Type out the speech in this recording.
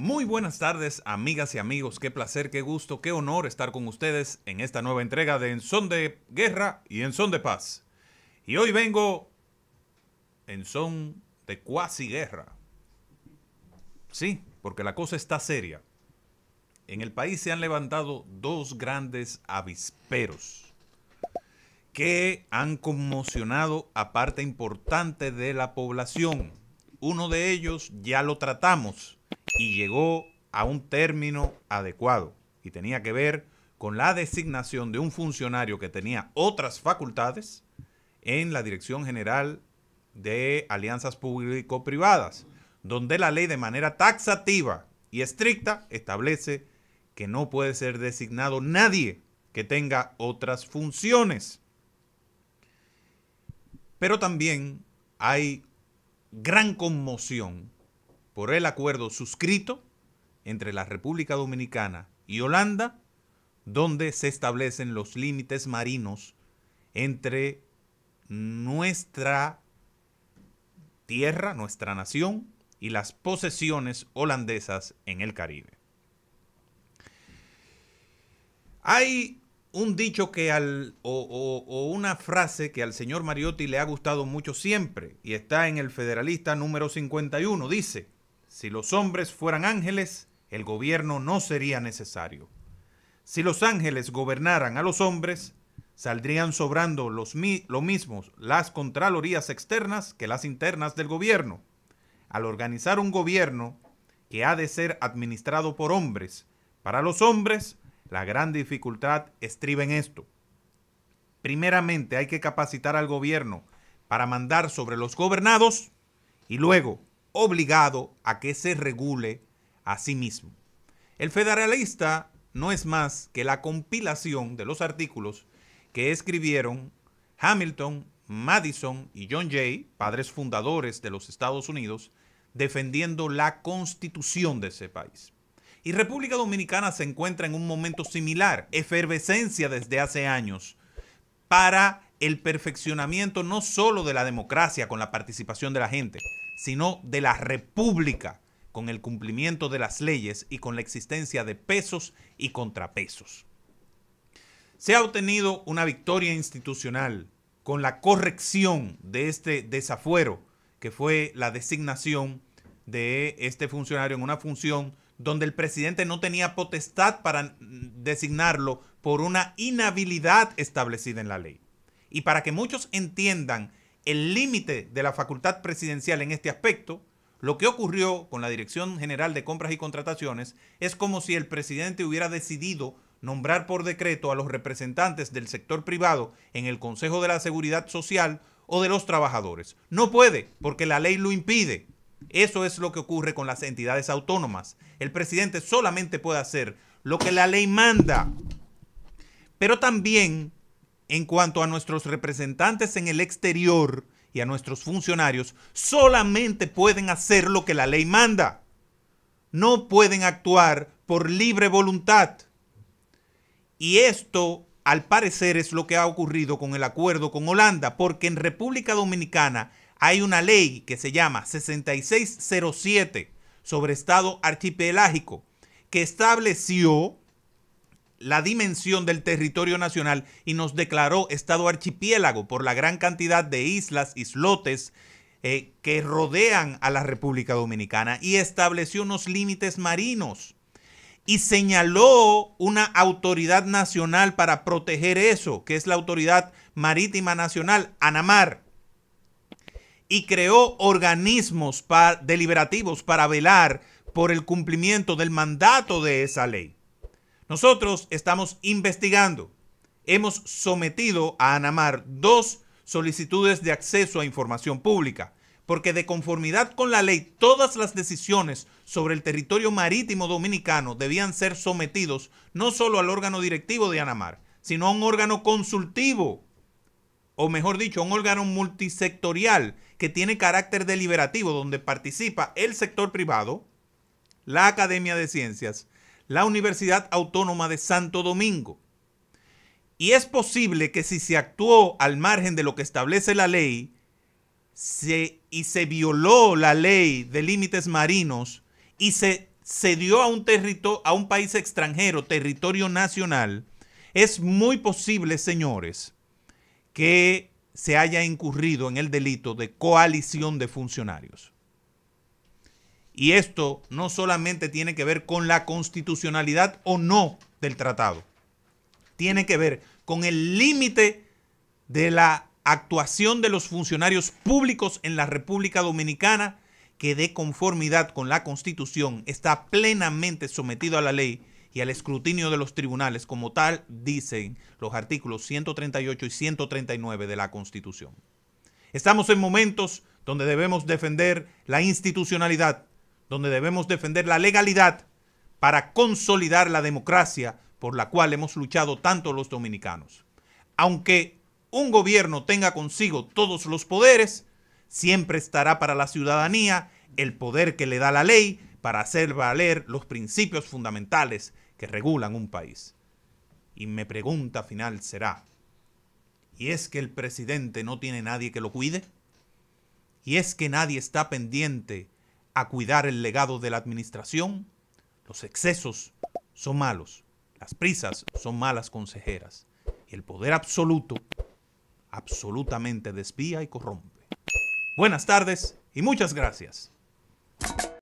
Muy buenas tardes, amigas y amigos. Qué placer, qué gusto, qué honor estar con ustedes en esta nueva entrega de En Son de Guerra y En Son de Paz. Y hoy vengo en son de cuasi guerra. Sí, porque la cosa está seria. En el país se han levantado dos grandes avisperos que han conmocionado a parte importante de la población. Uno de ellos ya lo tratamos y llegó a un término adecuado y tenía que ver con la designación de un funcionario que tenía otras facultades en la Dirección General de Alianzas Público-Privadas, donde la ley de manera taxativa y estricta establece que no puede ser designado nadie que tenga otras funciones. Pero también hay gran conmoción por el acuerdo suscrito entre la República Dominicana y Holanda, donde se establecen los límites marinos entre nuestra tierra, nuestra nación y las posesiones holandesas en el Caribe. Hay un dicho que al, o, o, o, una frase que al señor Mariotti le ha gustado mucho siempre y está en el Federalista número 51. Dice, si los hombres fueran ángeles, el gobierno no sería necesario. Si los ángeles gobernaran a los hombres, saldrían sobrando los lo mismos las contralorías externas que las internas del gobierno. Al organizar un gobierno que ha de ser administrado por hombres, para los hombres, la gran dificultad estriba en esto. Primeramente hay que capacitar al gobierno para mandar sobre los gobernados y luego obligado a que se regule a sí mismo. El federalista no es más que la compilación de los artículos que escribieron Hamilton, Madison y John Jay, padres fundadores de los Estados Unidos, defendiendo la constitución de ese país. Y República Dominicana se encuentra en un momento similar, efervescencia desde hace años, para el perfeccionamiento no solo de la democracia con la participación de la gente, sino de la república con el cumplimiento de las leyes y con la existencia de pesos y contrapesos. Se ha obtenido una victoria institucional con la corrección de este desafuero, que fue la designación de este funcionario en una función donde el presidente no tenía potestad para designarlo por una inhabilidad establecida en la ley. Y para que muchos entiendan el límite de la facultad presidencial en este aspecto, lo que ocurrió con la Dirección General de Compras y Contrataciones es como si el presidente hubiera decidido nombrar por decreto a los representantes del sector privado en el Consejo de la Seguridad Social o de los trabajadores. No puede, porque la ley lo impide. Eso es lo que ocurre con las entidades autónomas. El presidente solamente puede hacer lo que la ley manda. Pero también en cuanto a nuestros representantes en el exterior y a nuestros funcionarios, solamente pueden hacer lo que la ley manda. No pueden actuar por libre voluntad. Y esto, al parecer, es lo que ha ocurrido con el acuerdo con Holanda, porque en República Dominicana hay una ley que se llama 6607 sobre Estado Archipelágico, que estableció la dimensión del territorio nacional y nos declaró Estado archipiélago por la gran cantidad de islas, islotes eh, que rodean a la República Dominicana y estableció unos límites marinos y señaló una autoridad nacional para proteger eso, que es la Autoridad Marítima Nacional, ANAMAR, y creó organismos deliberativos para velar por el cumplimiento del mandato de esa ley. Nosotros estamos investigando. Hemos sometido a Anamar dos solicitudes de acceso a información pública, porque de conformidad con la ley todas las decisiones sobre el territorio marítimo dominicano debían ser sometidos no solo al órgano directivo de Anamar, sino a un órgano consultivo, o mejor dicho, a un órgano multisectorial que tiene carácter deliberativo, donde participa el sector privado, la Academia de Ciencias, la Universidad Autónoma de Santo Domingo. Y es posible que si se actuó al margen de lo que establece la ley y se violó la ley de límites marinos y se cedió a un, territorio, a un país extranjero territorio nacional, es muy posible, señores, que se haya incurrido en el delito de coalición de funcionarios. Y esto no solamente tiene que ver con la constitucionalidad o no del tratado, tiene que ver con el límite de la actuación de los funcionarios públicos en la República Dominicana que de conformidad con la Constitución está plenamente sometido a la ley y al escrutinio de los tribunales, como tal dicen los artículos 138 y 139 de la Constitución. Estamos en momentos donde debemos defender la institucionalidad donde debemos defender la legalidad para consolidar la democracia por la cual hemos luchado tanto los dominicanos. Aunque un gobierno tenga consigo todos los poderes, siempre estará para la ciudadanía el poder que le da la ley para hacer valer los principios fundamentales que regulan un país. Y mi pregunta final será, ¿y es que el presidente no tiene nadie que lo cuide? ¿Y es que nadie está pendiente a cuidar el legado de la administración, los excesos son malos, las prisas son malas consejeras y el poder absoluto absolutamente desvía y corrompe. Buenas tardes y muchas gracias.